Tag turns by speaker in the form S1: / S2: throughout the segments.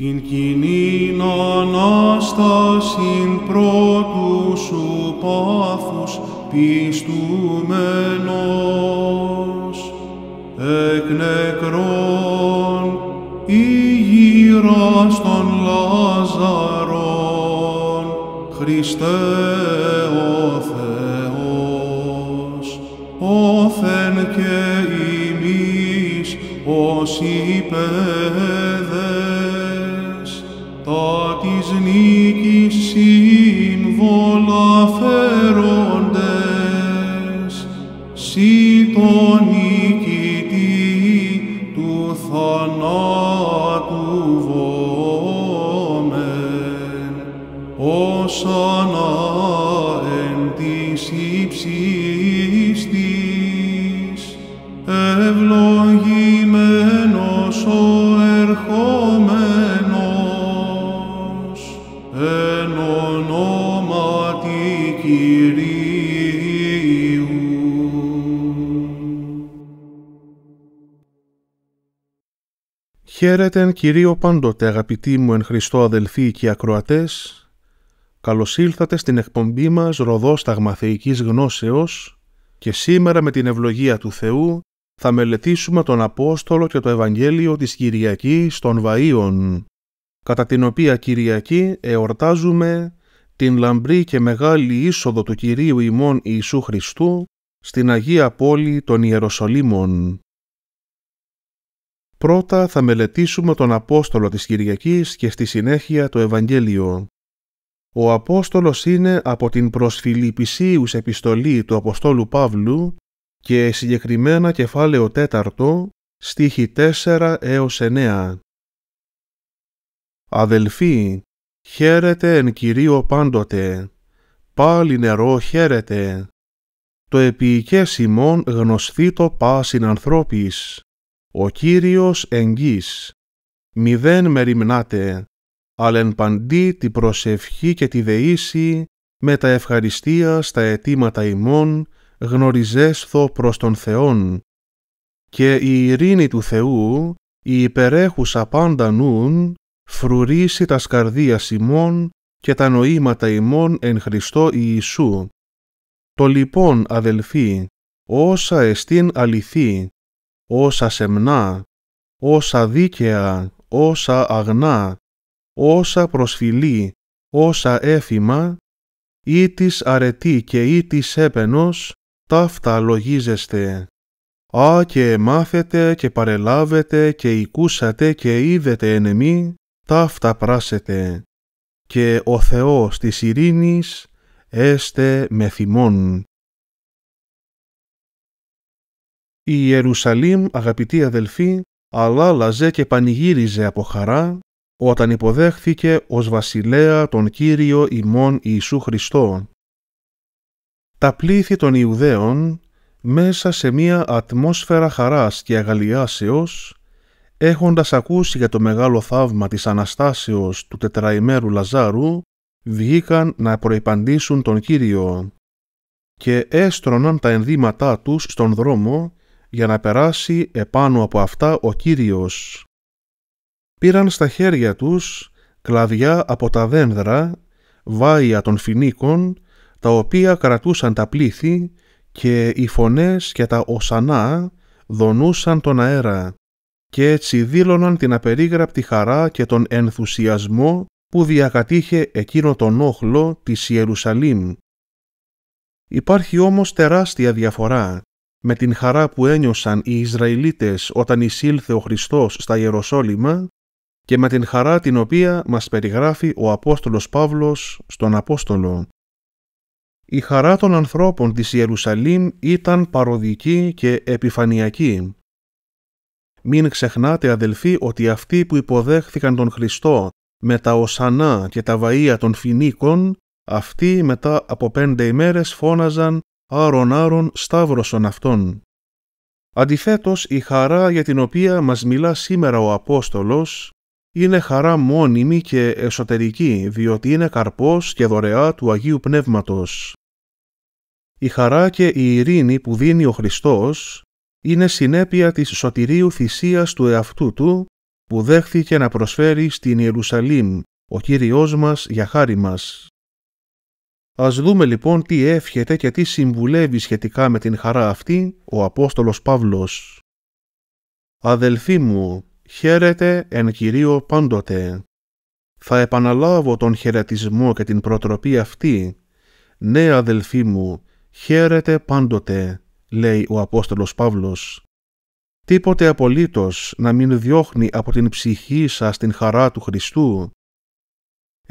S1: Την κοινήν Ανάστασιν πρώτου σου πάθους πιστούμενος, εκ νεκρών ή γύρας των Λάζαρων, Χριστέ ο Θεός, όθεν και ημείς ως υπέρ,
S2: Χαίρετε εν Κυρίω πάντοτε αγαπητοί μου εν Χριστώ αδελφοί και ακροατές. Καλώς ήλθατε στην εκπομπή μας Ροδόσταγμα Θεϊκής Γνώσεως και σήμερα με την ευλογία του Θεού θα μελετήσουμε τον Απόστολο και το Ευαγγέλιο της Κυριακής των Βαΐων, κατά την οποία Κυριακή εορτάζουμε την λαμπρή και μεγάλη είσοδο του Κυρίου ημών Ιησού Χριστού στην Αγία Πόλη των Ιεροσολύμων. Πρώτα θα μελετήσουμε τον Απόστολο της Κυριακής και στη συνέχεια το Ευαγγέλιο. Ο Απόστολος είναι από την προσφυλιπισίους επιστολή του Αποστόλου Παύλου και συγκεκριμένα κεφάλαιο τέταρτο, στίχη 4 έως 9. Αδελφοί, χαίρετε εν Κυρίω πάντοτε, πάλι νερό χαίρετε. Το επίικες ημών γνωστεί το πάσιν ανθρώπης ο Κύριος εγγύς, μηδέν μεριμνάτε, αλλά παντή τη προσευχή και τη δεήση, με τα ευχαριστία στα αιτήματα ημών, γνωριζέσθω προς τον Θεόν. Και η ειρήνη του Θεού, η υπερέχουσα πάντα νουν, φρουρίσει τα σκαρδία ημών και τα νοήματα ημών εν Χριστώ Ιησού. Το λοιπόν, αδελφοί, όσα εστίν αληθεί» όσα σεμνά, όσα δίκαια, όσα αγνά, όσα προσφυλή, όσα έφημα, ή της αρετή και ή της έπαινος, ταύτα λογίζεστε. Α και μάθετε και παρελάβετε και οικούσατε και είδετε εν τα ταύτα πράσετε. Και ο Θεός της ειρήνης έστε με θυμών. Η Ιερουσαλήμ, αγαπητοί αδελφοί, αλλά και πανηγύριζε από χαρά όταν υποδέχθηκε ως βασιλέα τον Κύριο ημών Ιησού Χριστό. Τα πλήθη των Ιουδαίων, μέσα σε μία ατμόσφαιρα χαράς και αγαλιάσεως, έχοντας ακούσει για το μεγάλο θαύμα της Αναστάσεως του τετραημέρου Λαζάρου, βγήκαν να προϋπαντήσουν τον Κύριο και έστρωναν τα ενδύματά τους στον δρόμο για να περάσει επάνω από αυτά ο Κύριος. Πήραν στα χέρια τους κλαδιά από τα δένδρα, βάια των φινίκων, τα οποία κρατούσαν τα πλήθη και οι φωνές και τα οσανά δονούσαν τον αέρα και έτσι δήλωναν την απερίγραπτη χαρά και τον ενθουσιασμό που διακατήχε εκείνο τον όχλο της Ιερουσαλήμ. Υπάρχει όμως τεράστια διαφορά με την χαρά που ένιωσαν οι Ισραηλίτες όταν εισήλθε ο Χριστός στα Ιεροσόλυμα και με την χαρά την οποία μας περιγράφει ο Απόστολος Παύλος στον Απόστολο. Η χαρά των ανθρώπων της Ιερουσαλήμ ήταν παροδική και επιφανειακή. Μην ξεχνάτε αδελφοί ότι αυτοί που υποδέχθηκαν τον Χριστό με τα οσανά και τα βαΐα των φινίκων, αυτοί μετά από πέντε ημέρες φώναζαν άρον άρον σταύρωσον αυτόν. Αντιθέτως, η χαρά για την οποία μας μιλά σήμερα ο Απόστολος είναι χαρά μόνιμη και εσωτερική, διότι είναι καρπός και δωρεά του Αγίου Πνεύματος. Η χαρά και η ειρήνη που δίνει ο Χριστός είναι συνέπεια της σωτηρίου θυσίας του εαυτού του που δέχθηκε να προσφέρει στην Ιερουσαλήμ ο Κύριός μας για χάρη μας. Ας δούμε λοιπόν τι εύχεται και τι συμβουλεύει σχετικά με την χαρά αυτή ο Απόστολος Παύλος. «Αδελφοί μου, χαίρετε εν Κυρίω πάντοτε. Θα επαναλάβω τον χαιρετισμό και την προτροπή αυτή. Ναι, αδελφοί μου, χαίρετε πάντοτε», λέει ο Απόστολος Παύλος. Τίποτε απολύτως να μην διώχνει από την ψυχή σας την χαρά του Χριστού,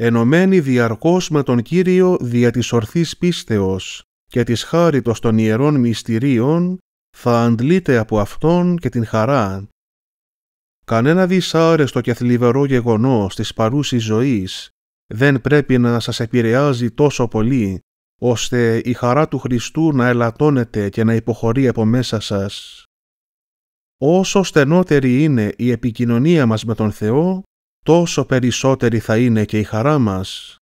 S2: ενωμένοι διαρκώς με τον Κύριο δια της ορθής πίστεως και της χάριτος των ιερών μυστηρίων, θα αντλείτε από Αυτόν και την χαρά. Κανένα δυσάρεστο και θλιβερό γεγονός της παρούσης ζωής δεν πρέπει να σας επηρεάζει τόσο πολύ, ώστε η χαρά του Χριστού να ελαττώνεται και να υποχωρεί από μέσα σας. Όσο στενότερη είναι η επικοινωνία μας με τον Θεό, τόσο περισσότερη θα είναι και η χαρά μας.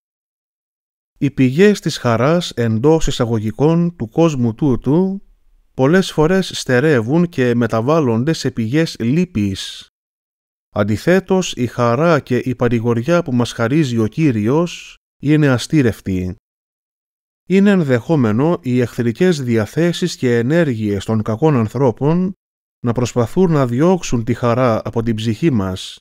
S2: Οι πηγές της χαράς εντός εισαγωγικών του κόσμου τούτου πολλές φορές στερεύουν και μεταβάλλονται σε πηγές λύπης. Αντιθέτως, η χαρά και η παρηγοριά που μας χαρίζει ο Κύριος είναι αστήρευτη. Είναι ενδεχόμενο οι εχθρικές διαθέσεις και ενέργειες των κακών ανθρώπων να προσπαθούν να διώξουν τη χαρά από την ψυχή μας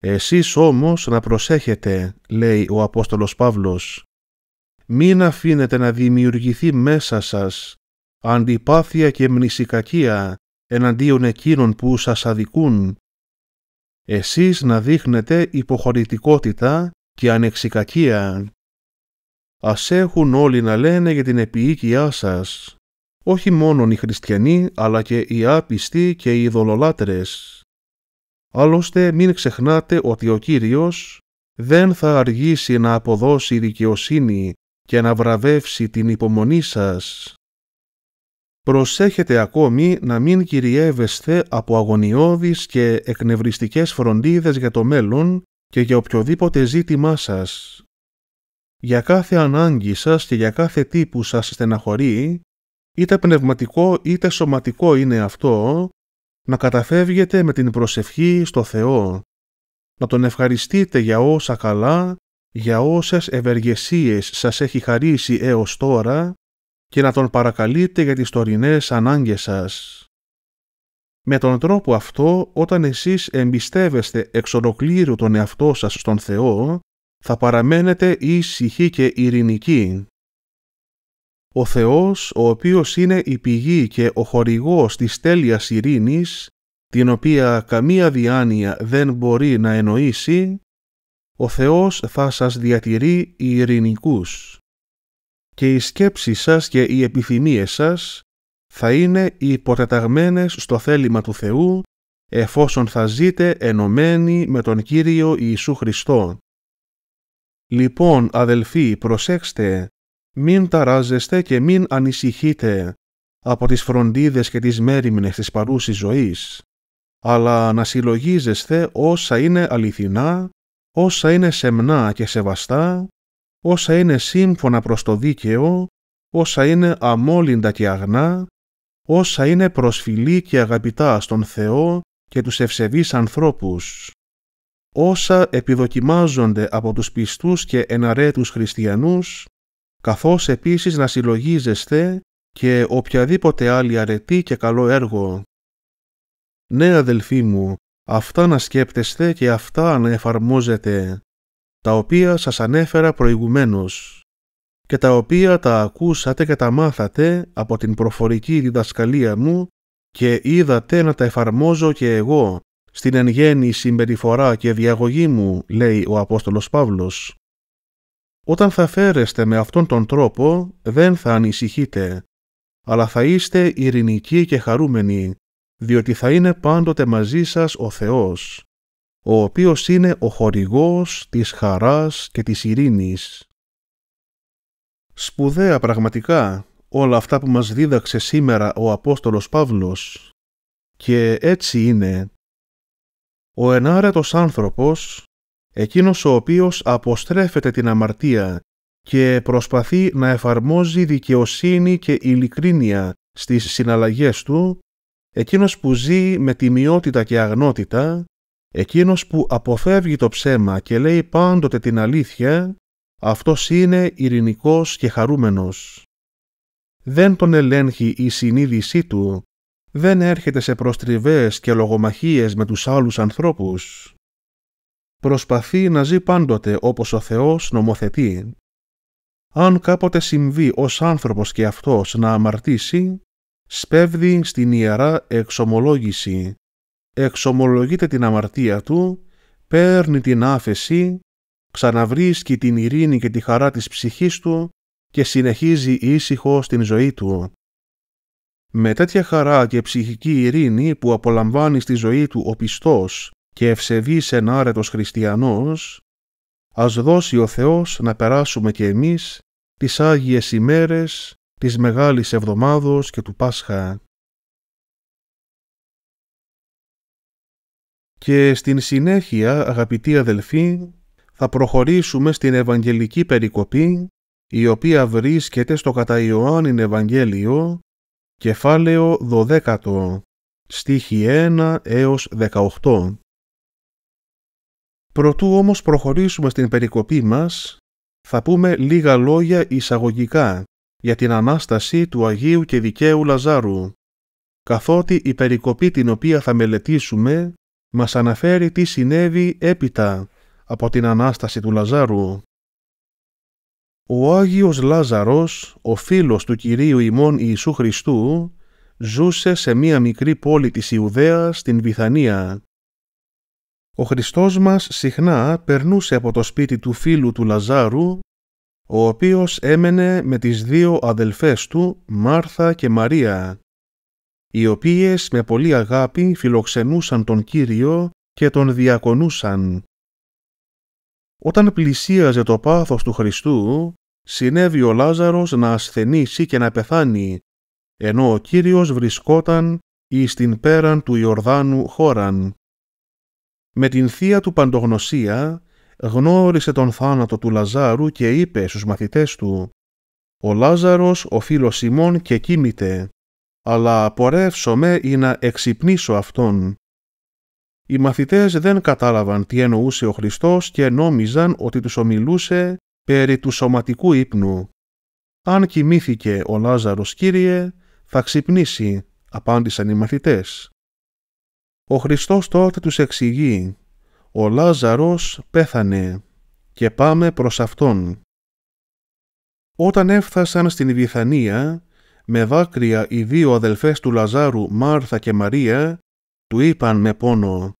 S2: εσείς όμως να προσέχετε, λέει ο Απόστολος Παύλος, μην αφήνετε να δημιουργηθεί μέσα σας αντιπάθεια και μνησικακία εναντίον εκείνων που σας αδικούν. Εσείς να δείχνετε υποχωρητικότητα και ανεξικακία. Ας έχουν όλοι να λένε για την επιοίκειά σας, όχι μόνον οι χριστιανοί αλλά και οι άπιστοι και οι ειδωλολάτρες. Άλλωστε μην ξεχνάτε ότι ο Κύριος δεν θα αργήσει να αποδώσει δικαιοσύνη και να βραβεύσει την υπομονή σας. Προσέχετε ακόμη να μην κυριεύεστε από αγωνιώδεις και εκνευριστικές φροντίδες για το μέλλον και για οποιοδήποτε ζήτημά σας. Για κάθε ανάγκη σας και για κάθε τι που σας στεναχωρεί, είτε πνευματικό είτε σωματικό είναι αυτό, να καταφεύγετε με την προσευχή στο Θεό, να Τον ευχαριστείτε για όσα καλά, για όσες ευεργεσίες σας έχει χαρίσει έως τώρα και να Τον παρακαλείτε για τις τωρινές ανάγκες σας. Με τον τρόπο αυτό, όταν εσείς εμπιστεύεστε εξ τον εαυτό σας στον Θεό, θα παραμένετε ήσυχοι και ειρηνικοί ο Θεός ο οποίος είναι η πηγή και ο χορηγός της τέλειας ειρήνης, την οποία καμία διάνοια δεν μπορεί να εννοήσει, ο Θεός θα σας διατηρεί οι ειρηνικούς. Και οι σκέψεις σας και οι επιθυμίες σας θα είναι υποτεταγμένες στο θέλημα του Θεού, εφόσον θα ζείτε ενωμένοι με τον Κύριο Ιησού Χριστό. Λοιπόν, αδελφοί, προσέξτε μην ταράζεστε και μην ανησυχείτε από τις φροντίδες και τις μέριμνες της παρούσης ζωής, αλλά να συλλογίζεστε όσα είναι αληθινά, όσα είναι σεμνά και σεβαστά, όσα είναι σύμφωνα προς το δίκαιο, όσα είναι αμόλυντα και αγνά, όσα είναι προσφυλή και αγαπητά στον Θεό και τους ευσεβείς ανθρώπους, όσα επιδοκιμάζονται από τους πιστούς και εναρέτους χριστιανούς καθώς επίσης να συλλογίζεστε και οποιαδήποτε άλλη αρετή και καλό έργο. Ναι, αδελφοί μου, αυτά να σκέπτεστε και αυτά να εφαρμόζετε, τα οποία σας ανέφερα προηγουμένως και τα οποία τα ακούσατε και τα μάθατε από την προφορική διδασκαλία μου και είδατε να τα εφαρμόζω και εγώ στην εν γέννη συμπεριφορά και διαγωγή μου, λέει ο Απόστολος Παύλος. Όταν θα φέρεστε με αυτόν τον τρόπο, δεν θα ανησυχείτε, αλλά θα είστε ειρηνικοί και χαρούμενοι, διότι θα είναι πάντοτε μαζί σας ο Θεός, ο οποίος είναι ο χορηγός της χαράς και της ειρήνης. Σπουδαία πραγματικά όλα αυτά που μας δίδαξε σήμερα ο Απόστολος Παύλος. Και έτσι είναι. Ο ενάρετος άνθρωπος εκείνος ο οποίος αποστρέφεται την αμαρτία και προσπαθεί να εφαρμόζει δικαιοσύνη και ειλικρίνεια στις συναλλαγές του, εκείνος που ζει με τιμιότητα και αγνότητα, εκείνος που αποφεύγει το ψέμα και λέει πάντοτε την αλήθεια, αυτός είναι ειρηνικός και χαρούμενος. Δεν τον ελέγχει η συνείδησή του, δεν έρχεται σε προστριβές και λογομαχίες με τους άλλους ανθρώπους προσπαθεί να ζει πάντοτε όπως ο Θεός νομοθετεί. Αν κάποτε συμβεί ως άνθρωπος και αυτός να αμαρτήσει, σπέβδει στην Ιερά εξομολόγηση. Εξομολογείται την αμαρτία του, παίρνει την άφεση, ξαναβρίσκει την ειρήνη και τη χαρά της ψυχής του και συνεχίζει ήσυχο στην ζωή του. Με τέτοια χαρά και ψυχική ειρήνη που απολαμβάνει στη ζωή του ο πιστός και ευσεβής άρετος χριστιανός, ας δώσει ο Θεός να περάσουμε και εμείς τις Άγιες ημέρες της Μεγάλης Εβδομάδος και του Πάσχα. Και στην συνέχεια, αγαπητοί αδελφοί, θα προχωρήσουμε στην Ευαγγελική Περικοπή, η οποία βρίσκεται στο κατά Ιωάννην Ευαγγέλιο, κεφάλαιο 12, στίχη 1 έως 18. Προτού όμως προχωρήσουμε στην περικοπή μας, θα πούμε λίγα λόγια εισαγωγικά για την Ανάσταση του Αγίου και Δικαίου Λαζάρου, καθότι η περικοπή την οποία θα μελετήσουμε μας αναφέρει τι συνέβη έπειτα από την Ανάσταση του Λαζάρου. Ο Άγιος Λάζαρος, ο φίλος του Κυρίου ημών Ιησού Χριστού, ζούσε σε μία μικρή πόλη της Ιουδαίας στην Βιθανία ο Χριστός μας συχνά περνούσε από το σπίτι του φίλου του Λαζάρου, ο οποίος έμενε με τις δύο αδελφές του, Μάρθα και Μαρία, οι οποίες με πολύ αγάπη φιλοξενούσαν τον Κύριο και τον διακονούσαν. Όταν πλησίαζε το πάθος του Χριστού, συνέβη ο Λάζαρος να ασθενήσει και να πεθάνει, ενώ ο Κύριος βρισκόταν εις την πέραν του Ιορδάνου χώραν με την θεία του παντογνωσία γνώρισε τον θάνατο του Λαζάρου και είπε στους μαθητές του «Ο Λάζαρος ο φίλος ημών και κοίμηται, αλλά απορρεύσω με ή να εξυπνήσω αυτόν». Οι μαθητές δεν κατάλαβαν τι εννοούσε ο Χριστός και νόμιζαν ότι τους ομιλούσε περί του σωματικού ύπνου. «Αν κοιμήθηκε ο Λάζαρος, Κύριε, θα ξυπνήσει», απάντησαν οι μαθητές. Ο Χριστός τότε τους εξηγεί «Ο Λάζαρος πέθανε και πάμε προς Αυτόν». Όταν έφτασαν στην Βιθανία, με δάκρυα οι δύο αδελφές του Λαζάρου, Μάρθα και Μαρία, του είπαν με πόνο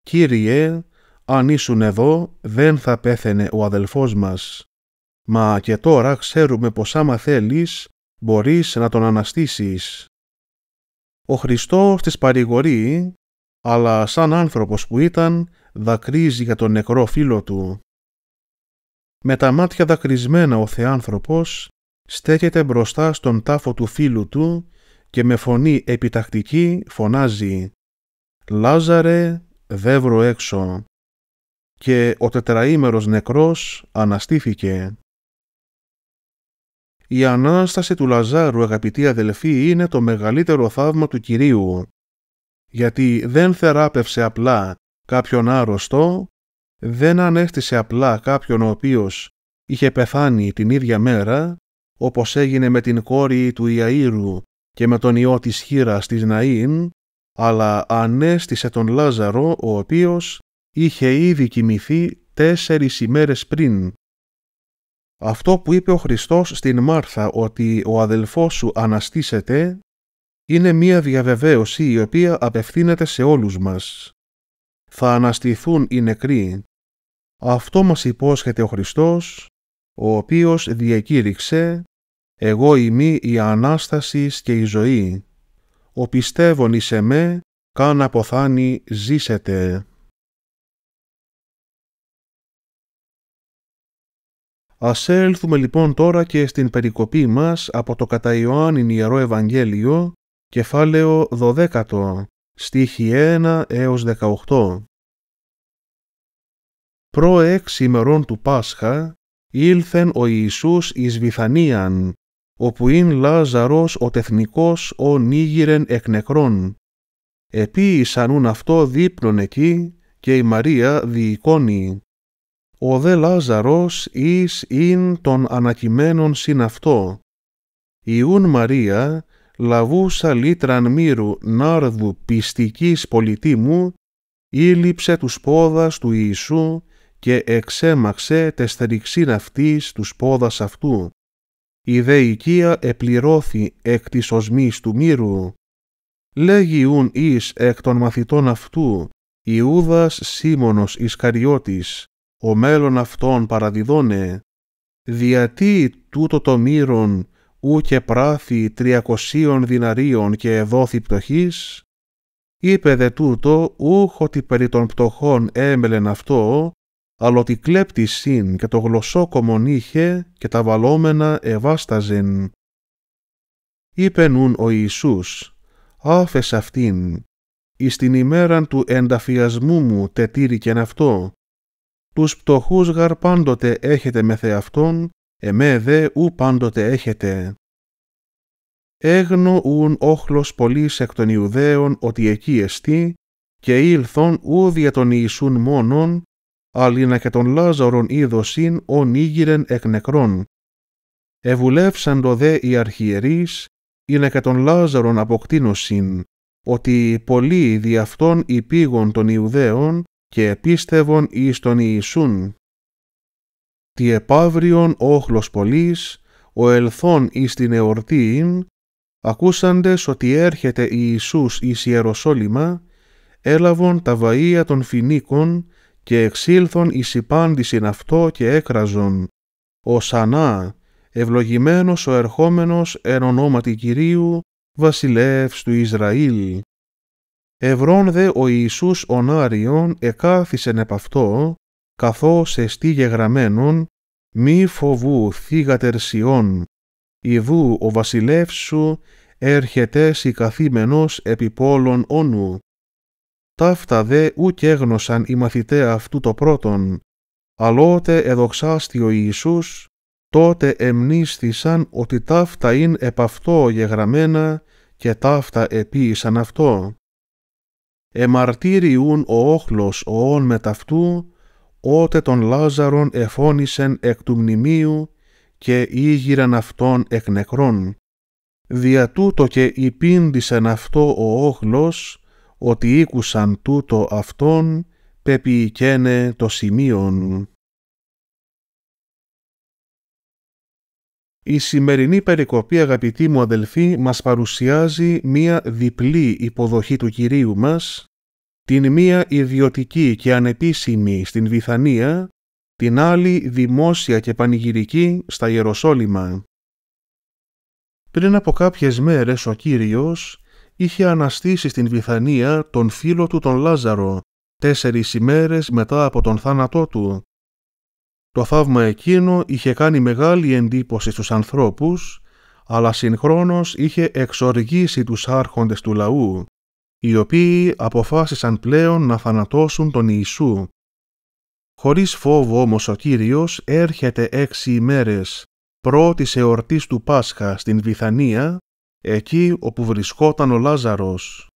S2: «Κύριε, αν ήσουν εδώ, δεν θα πέθαινε ο αδελφός μας. Μα και τώρα ξέρουμε πως άμα θέλεις, μπορείς να τον αναστήσεις». Ο Χριστός της παρηγορεί αλλά σαν άνθρωπος που ήταν, δακρύζει για τον νεκρό φίλο του. Με τα μάτια δακρυσμένα ο Θεάνθρωπος στέκεται μπροστά στον τάφο του φίλου του και με φωνή επιτακτική φωνάζει «Λάζαρε, δεύρο έξω» και ο τετραήμερος νεκρός αναστήθηκε. Η Ανάσταση του Λαζάρου, αγαπητοί αδελφοί, είναι το μεγαλύτερο θαύμα του Κυρίου γιατί δεν θεράπευσε απλά κάποιον άρρωστο, δεν ανέστησε απλά κάποιον ο οποίος είχε πεθάνει την ίδια μέρα, όπως έγινε με την κόρη του Ιαΐρου και με τον ιό της χείρας της Ναΐν, αλλά ανέστησε τον Λάζαρο ο οποίος είχε ήδη κοιμηθεί τέσσερις ημέρες πριν. Αυτό που είπε ο Χριστός στην Μάρθα ότι ο αδελφός σου αναστήσεται είναι μία διαβεβαίωση η οποία απευθύνεται σε όλους μας. Θα αναστηθούν οι νεκροί. Αυτό μας υπόσχεται ο Χριστός, ο οποίος διακήρυξε «Εγώ είμαι η Ανάστασης και η ζωή. Ο πιστεύων εις εμέ, καν αποθάνει ζήσετε». Ας έλθουμε λοιπόν τώρα και στην περικοπή μας από το κατά Ιωάννην Ιερό Ευαγγέλιο, Κεφάλαιο 12, στίχη 1 έως 18 Προ ημερών του Πάσχα ήλθεν ο Ιησούς εις Βιθανίαν, όπου ειν Λάζαρος ο τεθνικός ο νίγηρεν εκ νεκρών. ουν αυτό δείπνον εκεί και η Μαρία διοικώνει. Ο δε Λάζαρος εις ειν των ανακειμένων συν αυτό. Ιούν Μαρία λαβούσα λίτραν μύρου νάρδου πιστικής μου, ήλυψε τους πόδας του Ιησού και εξέμαξε τεστεριξήν αυτής τους πόδας αυτού. Η δε οικία επληρώθη εκ της οσμής του μύρου. Λέγει ούν εις εκ των μαθητών αυτού, Ιούδας Σίμωνος Ισκαριώτης, ο μέλλον αυτών παραδιδώνε, διατί τούτο το μύρον ού και πράθη τριακοσίων δυναρίων και εδόθη πτωχής, είπε δε τούτο ούχ ότι περί των πτωχών έμελεν αυτό, αλλά ότι κλέπτη συν και το γλωσσόκομον είχε και τα βαλόμενα εβάσταζεν. Είπε νουν ο Ιησούς, άφες αυτήν, εις την ημέραν του ενταφιασμού μου τετήρικεν αυτό, τους πτωχούς γαρ πάντοτε έχετε με Θεαυτόν, εμέ δε ου πάντοτε έχετε. Έγνο ούν όχλος πολλής εκ των Ιουδαίων ότι εκεί εστί και ήλθον ου δια των Ιησούν μόνον, αλλήνα και τον Λάζαρον είδωσιν ον ήγυρεν εκ νεκρών. Εβουλεύσαν το δε οι αρχιερείς, είναι και τον Λάζαρον αποκτήνωσιν, ότι πολλοί δι' αυτόν υπήγον των Ιουδαίων και επίστευον εις τον Ιησούν τι επαύριον όχλος πολλής, ο ελθόν εις την εορτήν, ακούσαντες ότι έρχεται Ιησούς εις Ιεροσόλυμα, έλαβον τα βαΐα των φινίκων και εξήλθον εις υπάντησιν αυτό και έκραζον «Ο Σανά, ευλογημένος ο ερχόμενος εν ονόματι Κυρίου, βασιλεύς του Ισραήλ». Ευρών δε ο Ιησούς ονάριον εκάθισεν επ' αυτό καθώς εστί γεγραμμένον «Μη φοβού θύγατερ Σιών, ιδού ο βασιλεύς σου έρχεται καθήμενος επί πόλων όνου». Ταύτα δε ούκ έγνωσαν οι μαθητές αυτού το πρώτον, αλότε εδοξάστη ο Ιησούς, τότε εμνίστησαν ότι ταύτα είναι επ' αυτό γεγραμμένα και ταύτα επίησαν αυτό. Εμαρτύριουν ο όχλος οών μεταυτού, ότε τον Λάζαρον εφώνησεν εκ του μνημείου και ήγηραν αυτόν εκ νεκρών. Δια τούτο και υπήντησεν αυτό ο όχλος, ότι ήκουσαν τούτο αυτόν, πεποιηκένε το σημείον. Η σημερινή περικοπή, αγαπητοί μου αδελφοί, μας παρουσιάζει μία διπλή υποδοχή του Κυρίου μας, την μία ιδιωτική και ανεπίσημη στην Βιθανία, την άλλη δημόσια και πανηγυρική στα Ιεροσόλυμα. Πριν από κάποιες μέρες ο Κύριος είχε αναστήσει στην Βιθανία τον φίλο του τον Λάζαρο, τέσσερις ημέρες μετά από τον θάνατό του. Το θαύμα εκείνο είχε κάνει μεγάλη εντύπωση στους ανθρώπους, αλλά συγχρόνως είχε εξοργήσει τους άρχοντες του λαού οι οποίοι αποφάσισαν πλέον να θανατώσουν τον Ιησού. Χωρίς φόβο όμως ο Κύριος έρχεται έξι ημέρες πρώτης εορτής του Πάσχα στην Βιθανία, εκεί όπου βρισκόταν ο Λάζαρος.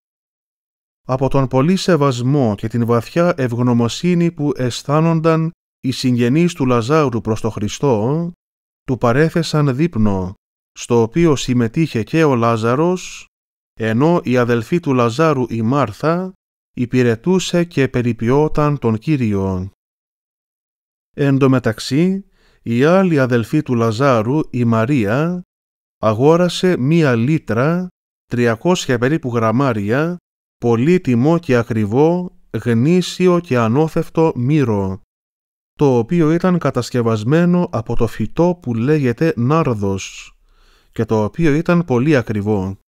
S2: Από τον πολύ σεβασμό και την βαθιά ευγνωμοσύνη που αισθάνονταν οι συγγενείς του Λαζάρου προς τον Χριστό, του παρέθεσαν δείπνο, στο οποίο συμμετείχε και ο Λάζαρος ενώ η αδελφή του Λαζάρου η Μάρθα υπηρετούσε και περιποιόταν τον Κύριο. Εν τω μεταξύ, η άλλη αδελφή του Λαζάρου, η Μαρία, αγόρασε μία λίτρα, 300 περίπου γραμμάρια, πολύτιμο και ακριβό, γνήσιο και ανώθευτο μύρο, το οποίο ήταν κατασκευασμένο από το φυτό που λέγεται νάρδος και το οποίο ήταν πολύ ακριβό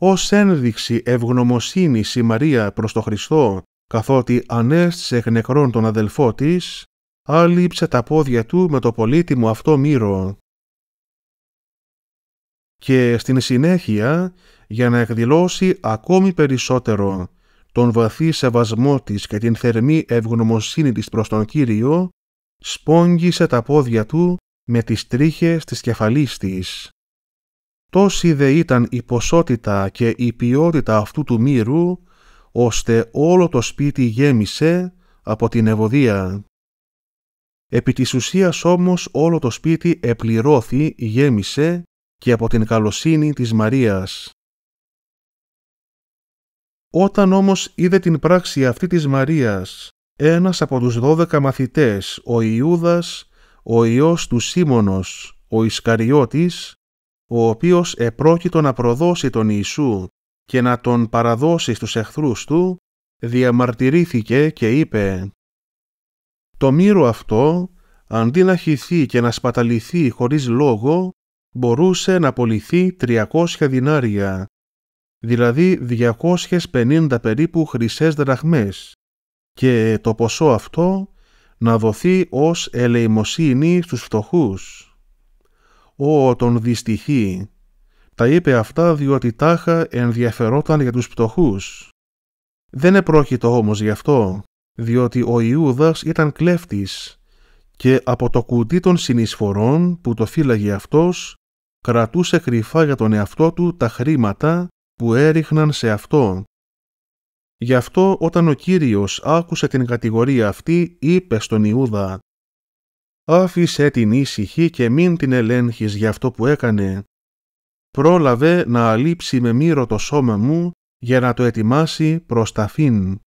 S2: ως ένδειξη ευγνωμοσύνης η Μαρία προς τον Χριστό, καθότι ανέστησε εκ νεκρών τον αδελφό της, άλυψε τα πόδια του με το πολύτιμο αυτό μύρο. Και στην συνέχεια, για να εκδηλώσει ακόμη περισσότερο τον βαθύ σεβασμό της και την θερμή ευγνωμοσύνη της προς τον Κύριο, σπόγγισε τα πόδια του με τις τρίχες της κεφαλής της. Τόση δε ήταν η ποσότητα και η ποιότητα αυτού του μύρου, ώστε όλο το σπίτι γέμισε από την ευωδία. Επί της ουσίας όμως όλο το σπίτι επληρώθη, γέμισε και από την καλοσύνη της Μαρίας. Όταν όμως είδε την πράξη αυτή της Μαρίας, ένας από τους δώδεκα μαθητές, ο Ιούδας, ο Υιός του Σίμωνος, ο Ισκαριώτης, ο οποίος επρόκειτο να προδώσει τον Ιησού και να τον παραδώσει στους εχθρούς του, διαμαρτυρήθηκε και είπε «Το μύρο αυτό, αντί να χυθεί και να σπαταληθεί χωρίς λόγο, μπορούσε να πολιθεί 300 δινάρια, δηλαδή 250 περίπου χρυσές δραχμές, και το ποσό αυτό να δοθεί ως ελεημοσύνη στους φτωχούς. Ω, τον δυστυχή! Τα είπε αυτά διότι τάχα ενδιαφερόταν για τους πτωχούς. Δεν επρόκειτο όμως γι' αυτό, διότι ο Ιούδας ήταν κλέφτης και από το κουτί των συνεισφορών που το φύλαγε αυτός κρατούσε κρυφά για τον εαυτό του τα χρήματα που έριχναν σε αυτό. Γι' αυτό όταν ο Κύριος άκουσε την κατηγορία αυτή είπε στον Ιούδα Άφησε την ήσυχη και μην την ελέγχεις για αυτό που έκανε. Πρόλαβε να αλείψει με μύρο το σώμα μου για να το ετοιμάσει προς τα φύν.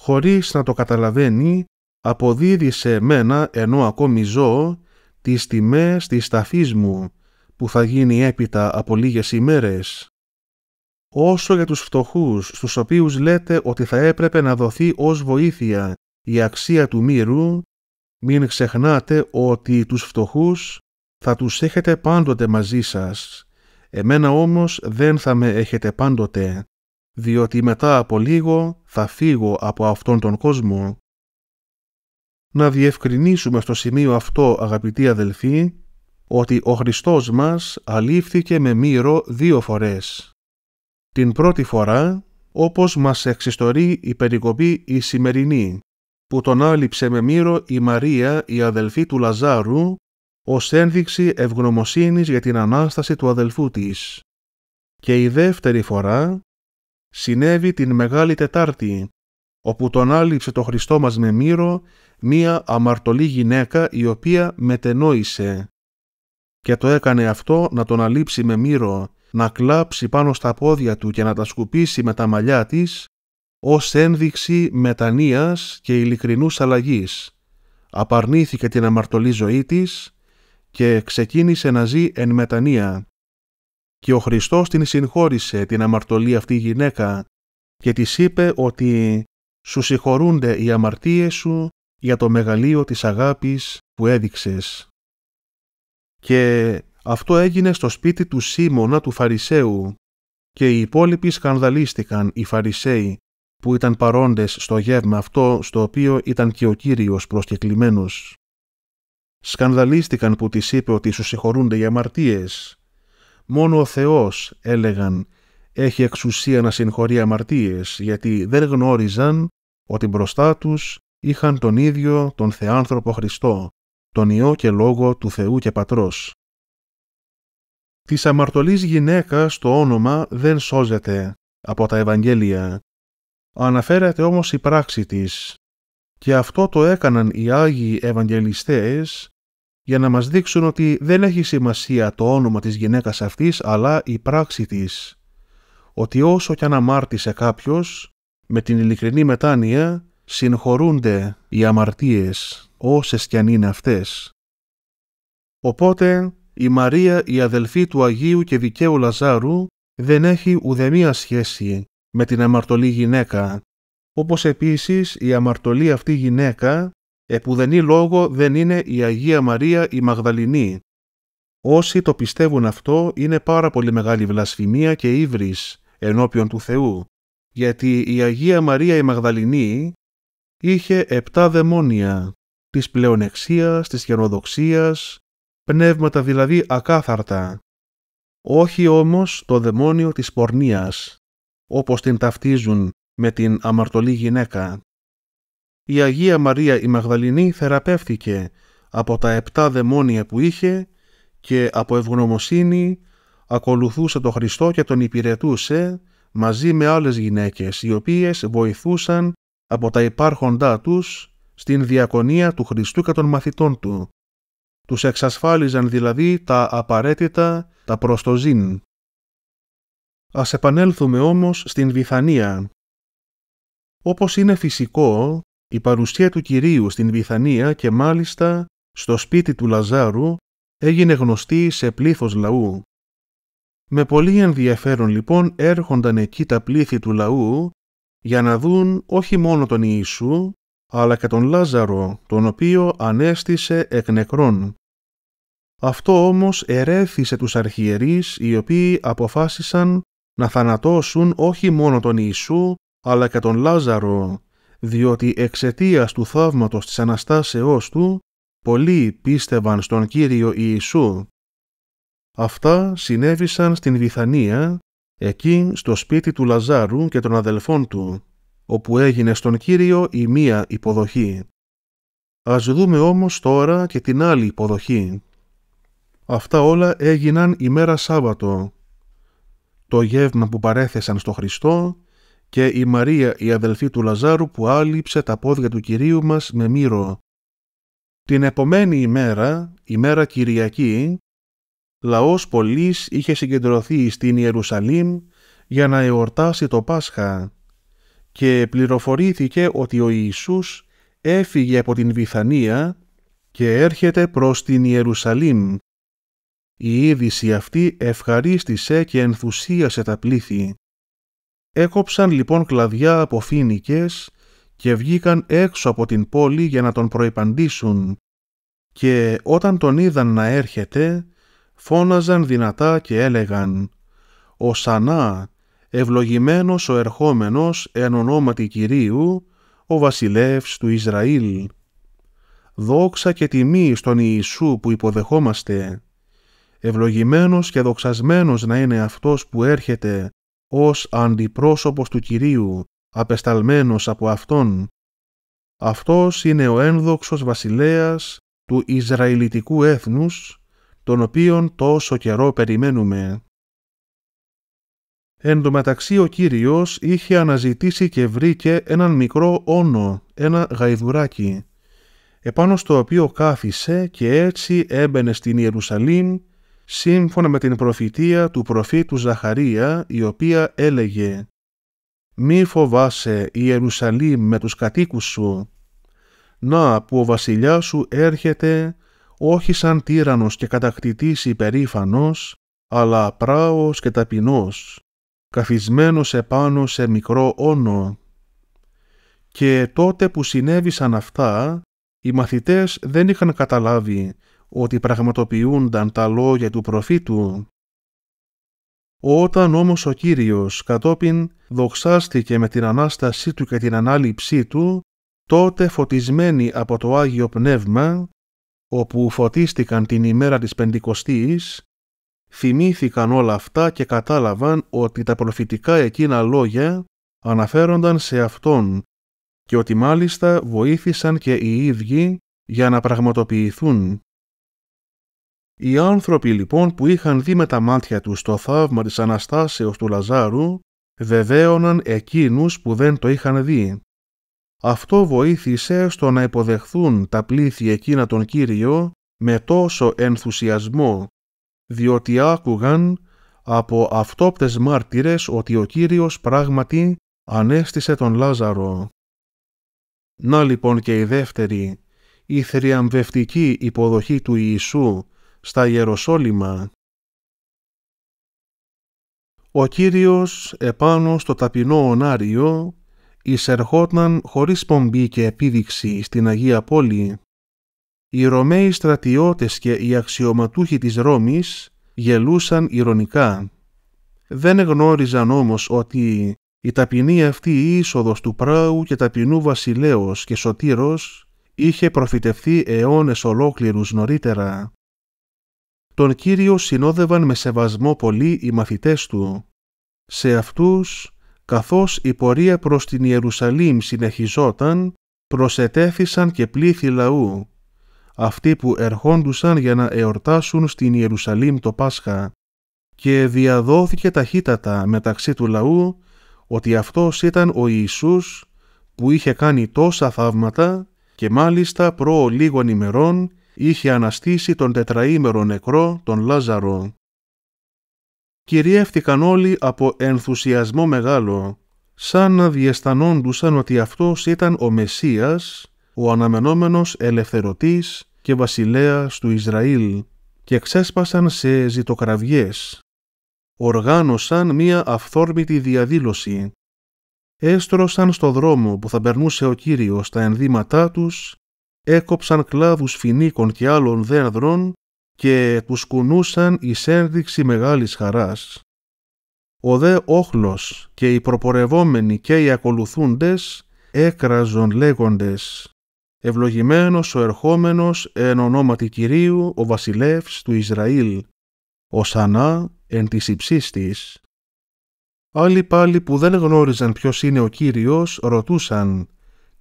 S2: Χωρίς να το καταλαβαίνει, αποδίδει σε μένα ενώ ακόμη ζω τις τιμές της ταφής μου, που θα γίνει έπειτα από λίγες ημέρες. Όσο για τους φτωχούς, στους οποίους λέτε ότι θα έπρεπε να δοθεί ως βοήθεια η αξία του μύρου, μην ξεχνάτε ότι τους φτωχούς θα τους έχετε πάντοτε μαζί σας. Εμένα όμως δεν θα με έχετε πάντοτε, διότι μετά από λίγο θα φύγω από αυτόν τον κόσμο. Να διευκρινίσουμε στο σημείο αυτό, αγαπητοί αδελφοί, ότι ο Χριστός μας αλήφθηκε με μύρο δύο φορές. Την πρώτη φορά, όπως μας εξιστορεί η περικοπή η σημερινή, που τον άλυψε με μύρο η Μαρία, η αδελφή του Λαζάρου, ως ένδειξη ευγνωμοσύνης για την Ανάσταση του αδελφού της. Και η δεύτερη φορά συνέβη την Μεγάλη Τετάρτη, όπου τον άλυψε το Χριστό μας με μύρο μία αμαρτωλή γυναίκα η οποία μετενόησε. Και το έκανε αυτό να τον αλείψει με μύρο, να κλάψει πάνω στα πόδια του και να τα σκουπίσει με τα μαλλιά της ως ένδειξη μετανοίας και ειλικρινούς αλλαγής. Απαρνήθηκε την αμαρτωλή ζωή της και ξεκίνησε να ζει εν μετανία. Και ο Χριστός την συγχώρησε την αμαρτωλή αυτή γυναίκα και της είπε ότι «Σου συγχωρούνται οι αμαρτίες σου για το μεγαλείο της αγάπης που έδειξες». Και αυτό έγινε στο σπίτι του Σίμωνα του Φαρισαίου και οι υπόλοιποι σκανδαλίστηκαν οι Φαρισαίοι που ήταν παρόντες στο γεύμα αυτό στο οποίο ήταν και ο Κύριος προσκεκλημένος. Σκανδαλίστηκαν που τις είπε ότι σου συγχωρούνται οι αμαρτίες. «Μόνο ο Θεός», έλεγαν, «έχει εξουσία να συγχωρεί αμαρτίες, γιατί δεν γνώριζαν ότι μπροστά τους είχαν τον ίδιο τον Θεάνθρωπο Χριστό, τον Υιό και Λόγο του Θεού και Πατρός. Της αμαρτωλής γυναίκα το όνομα δεν σώζεται από τα Ευαγγέλια, Αναφέρεται όμως η πράξη της και αυτό το έκαναν οι Άγιοι Ευαγγελιστές για να μας δείξουν ότι δεν έχει σημασία το όνομα της γυναίκας αυτής αλλά η πράξη της. Ότι όσο κι αν αμάρτησε κάποιος, με την ειλικρινή μετάνοια συγχωρούνται οι αμαρτίες όσες κι αν είναι αυτές. Οπότε η Μαρία η αδελφή του Αγίου και δικαίου Λαζάρου δεν έχει ουδεμία σχέση με την αμαρτωλή γυναίκα. Όπως επίσης η αμαρτωλή αυτή γυναίκα, επουδενή λόγο δεν είναι η Αγία Μαρία η Μαγδαληνή. Όσοι το πιστεύουν αυτό είναι πάρα πολύ μεγάλη βλασφημία και ύβρις ενώπιον του Θεού, γιατί η Αγία Μαρία η Μαγδαληνή είχε επτά δαιμόνια, της πλεονεξίας, της γενοδοξίας, πνεύματα δηλαδή ακάθαρτα. Όχι όμως το δαιμόνιο της πορνείας, όπως την ταυτίζουν με την αμαρτωλή γυναίκα. Η Αγία Μαρία η Μαγδαληνή θεραπεύτηκε από τα επτά δαιμόνια που είχε και από ευγνωμοσύνη ακολουθούσε τον Χριστό και τον υπηρετούσε μαζί με άλλες γυναίκες οι οποίες βοηθούσαν από τα υπάρχοντά τους στην διακονία του Χριστού και των μαθητών του. Τους εξασφάλιζαν δηλαδή τα απαραίτητα, τα προστοζήν. Ας επανέλθουμε όμως στην Βιθανία. Όπως είναι φυσικό, η παρουσία του Κυρίου στην Βιθανία και μάλιστα στο σπίτι του Λαζάρου έγινε γνωστή σε πλήθος λαού. Με πολύ ενδιαφέρον λοιπόν έρχονταν εκεί τα πλήθη του λαού για να δουν όχι μόνο τον Ιησού, αλλά και τον Λάζαρο, τον οποίο ανέστησε εκ νεκρών. Αυτό όμως ερέθησε τους αρχιερείς οι οποίοι αποφάσισαν να θανατώσουν όχι μόνο τον Ιησού, αλλά και τον Λάζαρο, διότι εξαιτίας του θαύματος της Αναστάσεώς του, πολλοί πίστευαν στον Κύριο Ιησού. Αυτά συνέβησαν στην Βιθανία, εκεί στο σπίτι του Λαζάρου και των αδελφών του, όπου έγινε στον Κύριο η μία υποδοχή. Ας δούμε όμως τώρα και την άλλη υποδοχή. Αυτά όλα έγιναν ημέρα Σάββατο, το γεύμα που παρέθεσαν στο Χριστό και η Μαρία η αδελφή του Λαζάρου που άλυψε τα πόδια του Κυρίου μας με μύρο. Την επομένη ημέρα, ημέρα Κυριακή, λαός πολλής είχε συγκεντρωθεί στην Ιερουσαλήμ για να εορτάσει το Πάσχα και πληροφορήθηκε ότι ο Ιησούς έφυγε από την Βιθανία και έρχεται προς την Ιερουσαλήμ. Η είδηση αυτή ευχαρίστησε και ενθουσίασε τα πλήθη. Έκοψαν λοιπόν κλαδιά από φήνικες και βγήκαν έξω από την πόλη για να τον προϋπαντήσουν και όταν τον είδαν να έρχεται φώναζαν δυνατά και έλεγαν «Ο Σανά, ευλογημένος ο ερχόμενος εν ονόματι Κυρίου, ο βασιλεύς του Ισραήλ. Δόξα και τιμή στον Ιησού που υποδεχόμαστε, Ευλογημένος και δοξασμένος να είναι αυτός που έρχεται ως αντιπρόσωπος του Κυρίου, απεσταλμένος από Αυτόν. Αυτός είναι ο ένδοξος βασιλέας του Ισραηλιτικού έθνους, τον οποίον τόσο καιρό περιμένουμε. Εν τω μεταξύ ο Κύριος είχε αναζητήσει και βρήκε έναν μικρό όνο, ένα γαϊδουράκι, επάνω στο οποίο κάθισε και έτσι έμπαινε στην Ιερουσαλήμ σύμφωνα με την προφητεία του προφήτου Ζαχαρία, η οποία έλεγε «Μη φοβάσαι, Ιερουσαλήμ, με τους κατοίκους σου. Να, που ο βασιλιάς σου έρχεται όχι σαν τύρανος και κατακτητής υπερήφανος, αλλά πράος και ταπεινός, καθισμένος επάνω σε μικρό όνο». Και τότε που συνέβησαν αυτά, οι μαθητές δεν είχαν καταλάβει ότι πραγματοποιούνταν τα λόγια του προφήτου. Όταν όμως ο Κύριος κατόπιν δοξάστηκε με την Ανάστασή Του και την Ανάληψή Του, τότε φωτισμένοι από το Άγιο Πνεύμα, όπου φωτίστηκαν την ημέρα της Πεντηκοστής, θυμήθηκαν όλα αυτά και κατάλαβαν ότι τα προφητικά εκείνα λόγια αναφέρονταν σε Αυτόν και ότι μάλιστα βοήθησαν και οι ίδιοι για να πραγματοποιηθούν. Οι άνθρωποι λοιπόν που είχαν δει με τα μάτια τους το θαύμα της Αναστάσεως του Λαζάρου βεβαίωναν εκείνους που δεν το είχαν δει. Αυτό βοήθησε στο να υποδεχθούν τα πλήθη εκείνα τον Κύριο με τόσο ενθουσιασμό, διότι άκουγαν από αυτόπτες μάρτυρες ότι ο Κύριος πράγματι ανέστησε τον Λάζαρο. Να λοιπόν και η δεύτερη, η θριαμβευτική υποδοχή του Ιησού στα Ιεροσόλυμα. Ο Κύριος επάνω στο ταπεινό ονάριο εισερχόταν χωρίς πομπή και επίδειξη στην Αγία Πόλη. Οι Ρωμαίοι στρατιώτες και οι αξιωματούχοι της Ρώμης γελούσαν ηρωνικά. Δεν γνώριζαν όμως ότι η ταπεινή αυτή η είσοδος του πράου και ταπεινού βασιλέως και σωτήρος είχε προφητευθεί αιώνες ολόκληρους νωρίτερα τον Κύριο συνόδευαν με σεβασμό πολύ οι μαθητές του. Σε αυτούς, καθώς η πορεία προς την Ιερουσαλήμ συνεχιζόταν, προσετέθησαν και πλήθη λαού, αυτοί που ερχόντουσαν για να εορτάσουν στην Ιερουσαλήμ το Πάσχα. Και διαδόθηκε ταχύτατα μεταξύ του λαού ότι αυτός ήταν ο Ιησούς που είχε κάνει τόσα θαύματα και μάλιστα προ λίγων ημερών είχε αναστήσει τον τετραήμερο νεκρό τον Λάζαρο. Κυριεύτηκαν όλοι από ενθουσιασμό μεγάλο, σαν να διαισθανόντουσαν ότι αυτός ήταν ο Μεσσίας, ο αναμενόμενος ελευθερωτής και βασιλέας του Ισραήλ και ξέσπασαν σε ζητοκραυγές. Οργάνωσαν μία αυθόρμητη διαδήλωση. Έστρωσαν στο δρόμο που θα περνούσε ο Κύριος τα ενδύματά τους έκοψαν κλάδους φινίκων και άλλων δένδρων και τους κουνούσαν εις ένδειξη μεγάλης χαράς. Ο δε όχλος και οι προπορευόμενοι και οι ακολουθούντες έκραζον λέγοντες «Ευλογημένος ο ερχόμενος εν ονόματι Κυρίου ο βασιλεύς του Ισραήλ, ο Σανά εν της υψής Άλλοι πάλι που δεν γνώριζαν ποιος είναι ο Κύριος ρωτούσαν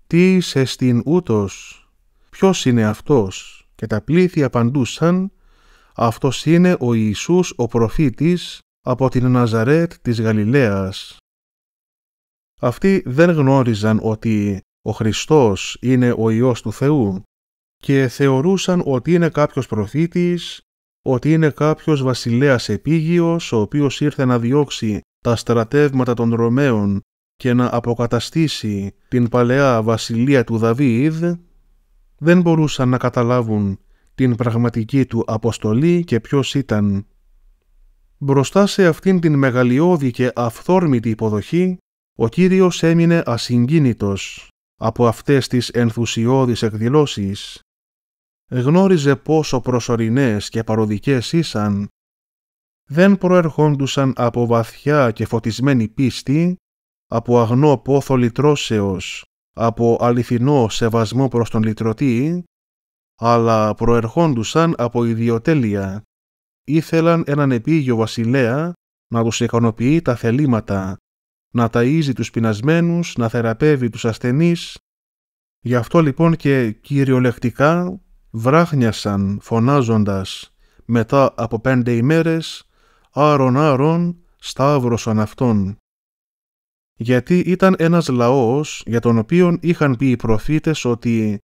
S2: «Τι είσαι στην ούτος» «Ποιος είναι αυτός» και τα πλήθη απαντούσαν «Αυτός είναι ο Ιησούς ο προφήτης από την Ναζαρέτ της Γαλιλαίας». Αυτοί δεν γνώριζαν ότι ο Χριστός είναι ο Υιός του Θεού και θεωρούσαν ότι είναι κάποιος προφήτης, ότι είναι κάποιος βασιλέας επίγειος ο οποίος ήρθε να διώξει τα στρατεύματα των Ρωμαίων και να αποκαταστήσει την παλαιά βασιλεία του Δαβίδ δεν μπορούσαν να καταλάβουν την πραγματική του αποστολή και ποιος ήταν. Μπροστά σε αυτήν την μεγαλειώδη και αυθόρμητη υποδοχή, ο Κύριος έμεινε ασυγκίνητος από αυτές τις ενθουσιώδεις εκδηλώσεις. Γνώριζε πόσο προσωρινές και παροδικές ήσαν. Δεν προερχόντουσαν από βαθιά και φωτισμένη πίστη, από αγνό πόθο λυτρώσεως, από αληθινό σεβασμό προς τον λυτρωτή, αλλά προερχόντουσαν από ιδιοτέλεια. Ήθελαν έναν επίγειο βασιλέα να τους ικανοποιεί τα θελήματα, να ταΐζει τους πεινασμένους, να θεραπεύει τους ασθενείς. Γι' αυτό λοιπόν και κυριολεκτικά βράχνιασαν φωνάζοντας μετά από πέντε ημέρες «Άρον, άρον, σταύρωσαν αυτόν» γιατί ήταν ένας λαός για τον οποίο είχαν πει οι προφήτες ότι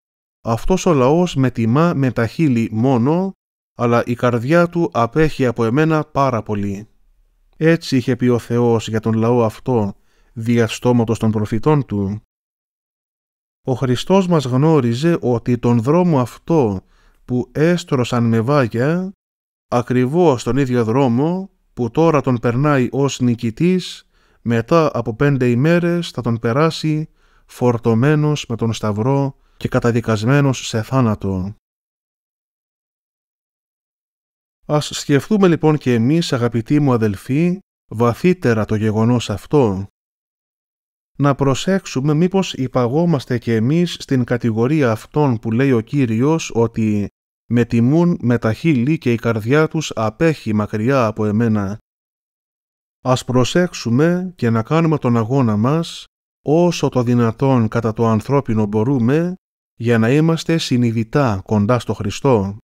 S2: «Αυτός ο λαός με τιμά με τα χείλη μόνο, αλλά η καρδιά του απέχει από εμένα πάρα πολύ». Έτσι είχε πει ο Θεός για τον λαό αυτό, διαστόματος των προφητών του. Ο Χριστός μας γνώριζε ότι τον δρόμο αυτό που έστρωσαν με βάγια, ακριβώς τον ίδιο δρόμο που τώρα τον περνάει ως νικητής, μετά από πέντε ημέρες θα τον περάσει φορτωμένος με τον σταυρό και καταδικασμένος σε θάνατο. Ας σκεφτούμε λοιπόν και εμείς αγαπητοί μου αδελφοί βαθύτερα το γεγονός αυτό. Να προσέξουμε μήπως υπαγόμαστε και εμείς στην κατηγορία αυτών που λέει ο Κύριος ότι «Με τιμούν με τα χείλη και η καρδιά τους απέχει μακριά από εμένα» Ας προσέξουμε και να κάνουμε τον αγώνα μας όσο το δυνατόν κατά το ανθρώπινο μπορούμε για να είμαστε συνειδητά κοντά στο Χριστό.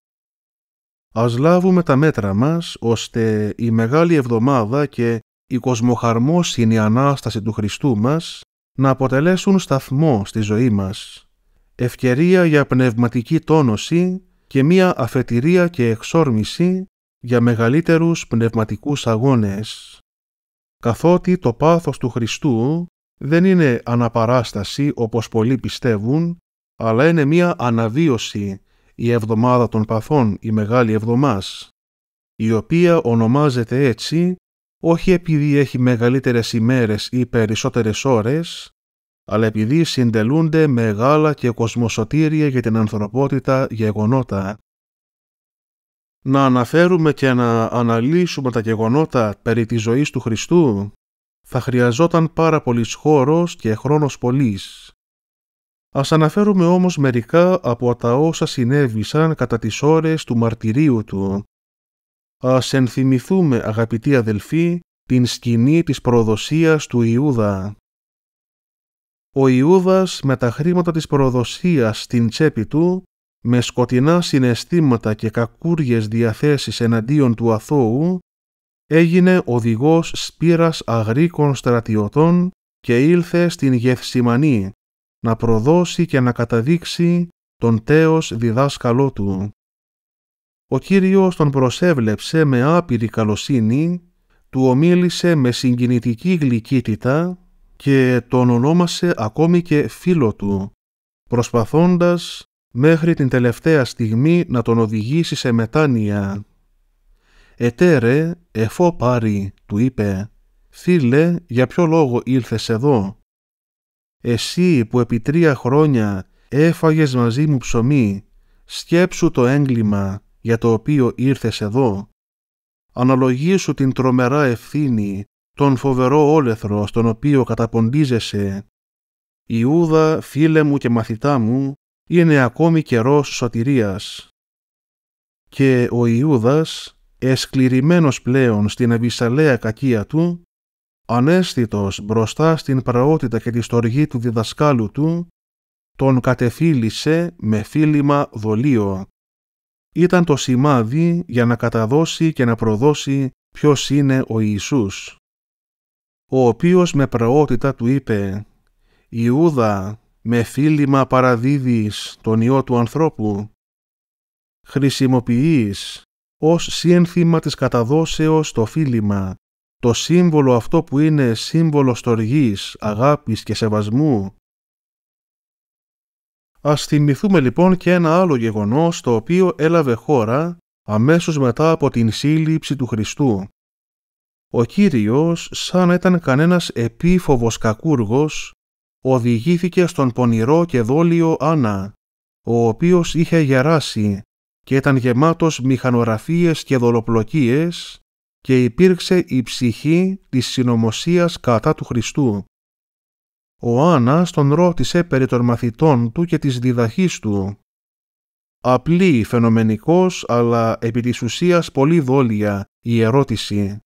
S2: Ας λάβουμε τα μέτρα μας ώστε η Μεγάλη Εβδομάδα και η κοσμοχαρμόσυνη Ανάσταση του Χριστού μας να αποτελέσουν σταθμό στη ζωή μας, ευκαιρία για πνευματική τόνωση και μία αφετηρία και εξόρμηση για μεγαλύτερους πνευματικούς αγώνες καθότι το πάθος του Χριστού δεν είναι αναπαράσταση όπως πολλοί πιστεύουν, αλλά είναι μία αναβίωση η εβδομάδα των παθών, η Μεγάλη Εβδομάς, η οποία ονομάζεται έτσι όχι επειδή έχει μεγαλύτερες ημέρες ή περισσότερες ώρες, αλλά επειδή συντελούνται μεγάλα και κοσμοσωτήρια για την ανθρωπότητα γεγονότα, να αναφέρουμε και να αναλύσουμε τα γεγονότα περί της ζωής του Χριστού, θα χρειαζόταν πάρα πολύς χώρος και χρόνος πολλής. Ας αναφέρουμε όμως μερικά από τα όσα συνέβησαν κατά τις ώρες του μαρτυρίου του. Ας ενθυμηθούμε, αγαπητοί αδελφοί, την σκηνή της προδοσίας του Ιούδα. Ο Ιούδας με τα χρήματα της προδοσίας στην τσέπη του με σκοτεινά συναισθήματα και κακούργες διαθέσεις εναντίον του αθώου, έγινε οδηγός σπήρας αγρίκων στρατιωτών και ήλθε στην Γεθσιμανή να προδώσει και να καταδείξει τον τέος διδάσκαλό του. Ο Κύριος τον προσέβλεψε με άπειρη καλοσύνη, του ομίλησε με συγκινητική γλυκύτητα και τον ονόμασε ακόμη και φίλο του, προσπαθώντας μέχρι την τελευταία στιγμή να τον οδηγήσει σε μετάνοια. «Ετέρε, εφό πάρει», του είπε, «φίλε, για ποιο λόγο ήλθες εδώ» εσύ που επί τρία χρόνια έφαγες μαζί μου ψωμί, σκέψου το έγκλημα για το οποίο ήρθες εδώ. Αναλογήσου την τρομερά ευθύνη, τον φοβερό όλεθρο στον οποίο καταποντίζεσαι. Ιούδα, φίλε μου και μαθητά μου, είναι ακόμη καιρός σωτηρίας. Και ο Ιούδας, εσκληρημένος πλέον στην αβυσαλαία κακία του, ανέστητος μπροστά στην πραότητα και τη στοργή του διδασκάλου του, τον κατεφύλισε με φίλημα δολίο. Ήταν το σημάδι για να καταδώσει και να προδώσει ποιος είναι ο Ιησούς, ο οποίος με πραότητα του είπε «Ιούδα, με φίλημα παραδίδεις τον ιό του ανθρώπου, χρησιμοποιείς ως σύνθημα της καταδόσεως το φίλημα, το σύμβολο αυτό που είναι σύμβολο στοργής, αγάπης και σεβασμού. Ας θυμηθούμε λοιπόν και ένα άλλο γεγονός το οποίο έλαβε χώρα αμέσως μετά από την σύλληψη του Χριστού. Ο Κύριος, σαν ήταν κανένας επίφοβος κακούργος, οδηγήθηκε στον πονηρό και δόλιο Άννα, ο οποίος είχε γεράσει και ήταν γεμάτος μηχανοραφίες και δολοπλοκίες και υπήρξε η ψυχή της συνωμοσίας κατά του Χριστού. Ο Άννα τον ρώτησε περί των μαθητών του και της διδαχής του. Απλή, φαινομενικός, αλλά επί της ουσίας πολύ δόλια η ερώτηση.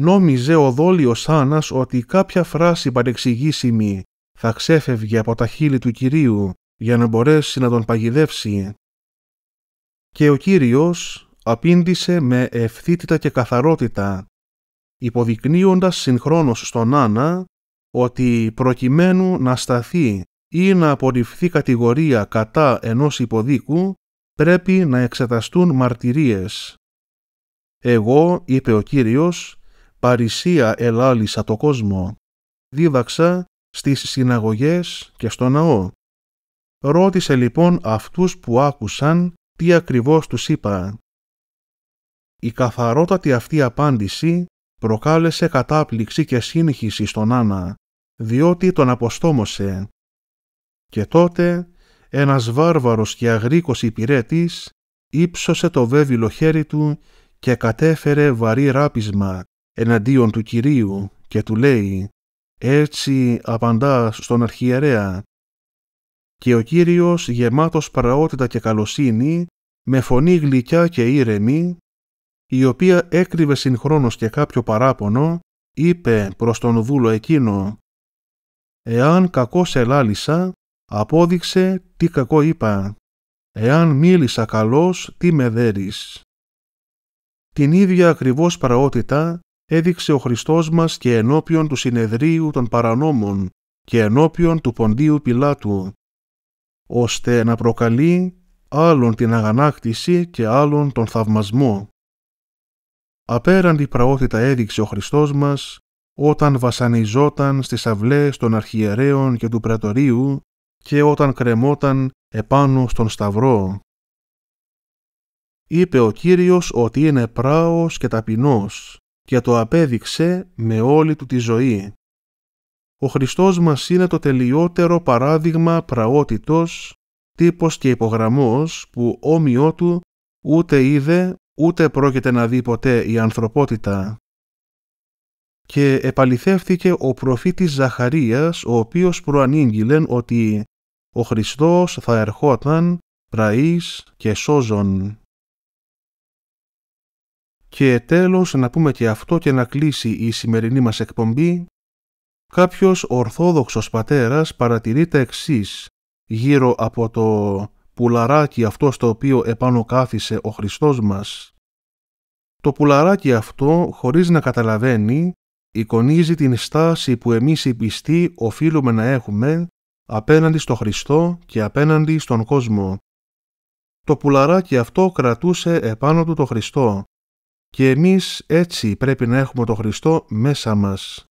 S2: Νόμιζε ο δόλιος Άννας ότι κάποια φράση παρεξηγήσιμη θα ξέφευγε από τα χείλη του Κυρίου για να μπορέσει να τον παγιδεύσει. Και ο Κύριος απήντησε με ευθύτητα και καθαρότητα, υποδεικνύοντας συγχρόνως στον Άννα ότι προκειμένου να σταθεί ή να απορριφθεί κατηγορία κατά ενός υποδίκου, πρέπει να εξεταστούν μαρτυρίες. «Εγώ», είπε ο Κύριος, «παρησία ελάλησα το κόσμο. Δίδαξα στις συναγωγές και στο ναό. Ρώτησε λοιπόν αυτούς που άκουσαν τι ακριβώς τους είπα. Η καθαρότατη αυτή απάντηση προκάλεσε κατάπληξη και σύγχυση στον Άννα, διότι τον αποστόμωσε. Και τότε ένας βάρβαρος και αγρίκος υπηρέτης ύψωσε το βέβυλο χέρι του και κατέφερε βαρύ ράπισμα εναντίον του Κυρίου και του λέει έτσι απαντά στον αρχιερέα και ο Κύριος γεμάτος παραότητα και καλοσύνη, με φωνή γλυκιά και ήρεμη, η οποία έκρυβε συγχρόνως και κάποιο παράπονο, είπε προς τον δούλο εκείνο «Εάν κακό λάλησα, απόδειξε τι κακό είπα. Εάν μίλησα καλός, τι με δέρεις». Την ίδια ακριβώς παραότητα έδειξε ο Χριστός μας και ενώπιον του συνεδρίου των παρανόμων και ενώπιον του ποντίου Πιλάτου, ώστε να προκαλεί άλλον την αγανάκτηση και άλλον τον θαυμασμό. Απέραντη πραότητα έδειξε ο Χριστός μας όταν βασανιζόταν στις αυλές των αρχιερέων και του πρατορίου και όταν κρεμόταν επάνω στον σταυρό. Είπε ο Κύριος ότι είναι πράος και ταπεινός και το απέδειξε με όλη του τη ζωή. Ο Χριστός μας είναι το τελειότερο παράδειγμα πραότητος, τύπος και υπογραμμός που όμοιό του ούτε είδε ούτε πρόκειται να δει ποτέ η ανθρωπότητα. Και επαληθεύθηκε ο προφήτης Ζαχαρίας, ο οποίος προανήγγειλεν ότι «Ο Χριστός θα ερχόταν πραής και σώζον». Και τέλος να πούμε και αυτό και να κλείσει η σημερινή μας εκπομπή. Κάποιος ορθόδοξος πατέρας παρατηρεί τα εξής γύρω από το πουλαράκι αυτό στο οποίο επάνω κάθισε ο Χριστός μας. Το πουλαράκι αυτό, χωρίς να καταλαβαίνει, εικονίζει την στάση που εμείς οι πιστοί οφείλουμε να έχουμε απέναντι στο Χριστό και απέναντι στον κόσμο. Το πουλαράκι αυτό κρατούσε επάνω του το Χριστό και εμείς έτσι πρέπει να έχουμε το Χριστό μέσα μας.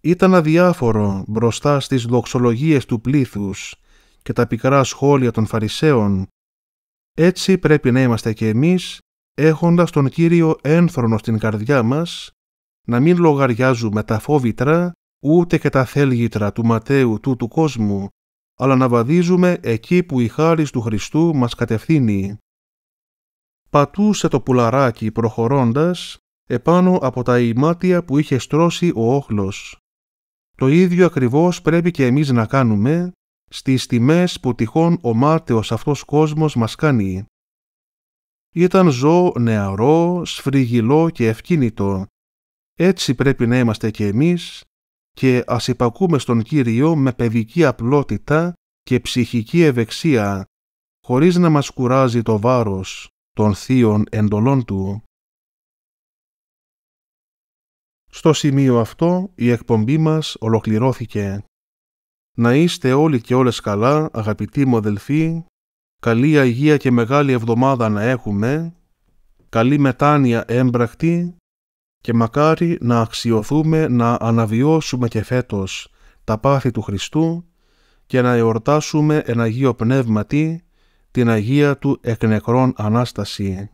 S2: Ήταν αδιάφορο μπροστά στις δοξολογίες του πλήθους και τα πικρά σχόλια των Φαρισαίων. Έτσι πρέπει να είμαστε και εμείς, έχοντας τον Κύριο ένθρονο στην καρδιά μας, να μην λογαριάζουμε τα φόβητρα ούτε και τα θέλγητρα του Ματέου του του κόσμου, αλλά να βαδίζουμε εκεί που η χάρις του Χριστού μας κατευθύνει πατούσε το πουλαράκι προχωρώντας επάνω από τα ημάτια που είχε στρώσει ο όχλος. Το ίδιο ακριβώς πρέπει και εμείς να κάνουμε στις τιμές που τυχόν ο μάρτεος αυτός κόσμος μας κάνει. Ήταν ζώο νεαρό, σφριγιλό και ευκίνητο. Έτσι πρέπει να είμαστε και εμείς και ας υπακούμε στον Κύριο με παιδική απλότητα και ψυχική ευεξία, χωρίς να μας κουράζει το βάρος των θείων εντολών του. Στο σημείο αυτό η εκπομπή μας ολοκληρώθηκε. Να είστε όλοι και όλες καλά, αγαπητοί μου αδελφοί, καλή Αγία και Μεγάλη Εβδομάδα να έχουμε, καλή μετάνοια έμπρακτη και μακάρι να αξιοθούμε να αναβιώσουμε και φέτος τα πάθη του Χριστού και να εορτάσουμε ένα Αγίο Πνεύματι την Αγία του εκ νεκρών Ανάσταση. Ναι.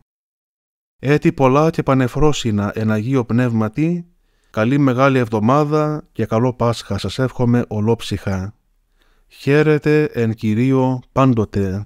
S2: Έτη πολλά και πανεφρόσινα εν Αγίο Πνεύματι, καλή Μεγάλη Εβδομάδα και καλό Πάσχα σας εύχομαι ολόψυχα. Χαίρετε εν Κυρίω πάντοτε.